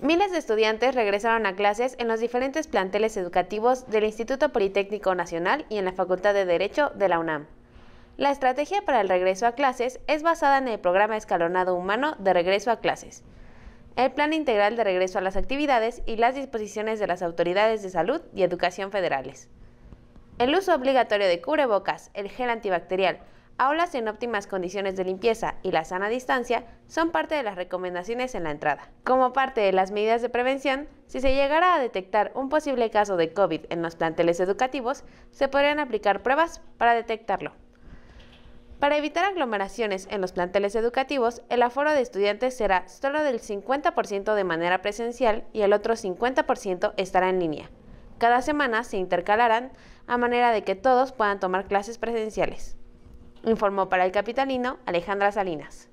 Miles de estudiantes regresaron a clases en los diferentes planteles educativos del Instituto Politécnico Nacional y en la Facultad de Derecho de la UNAM. La estrategia para el regreso a clases es basada en el programa escalonado humano de regreso a clases, el plan integral de regreso a las actividades y las disposiciones de las autoridades de salud y educación federales. El uso obligatorio de cubrebocas, el gel antibacterial, aulas en óptimas condiciones de limpieza y la sana distancia son parte de las recomendaciones en la entrada. Como parte de las medidas de prevención, si se llegara a detectar un posible caso de COVID en los planteles educativos, se podrían aplicar pruebas para detectarlo. Para evitar aglomeraciones en los planteles educativos, el aforo de estudiantes será solo del 50% de manera presencial y el otro 50% estará en línea. Cada semana se intercalarán a manera de que todos puedan tomar clases presenciales informó para el Capitalino Alejandra Salinas.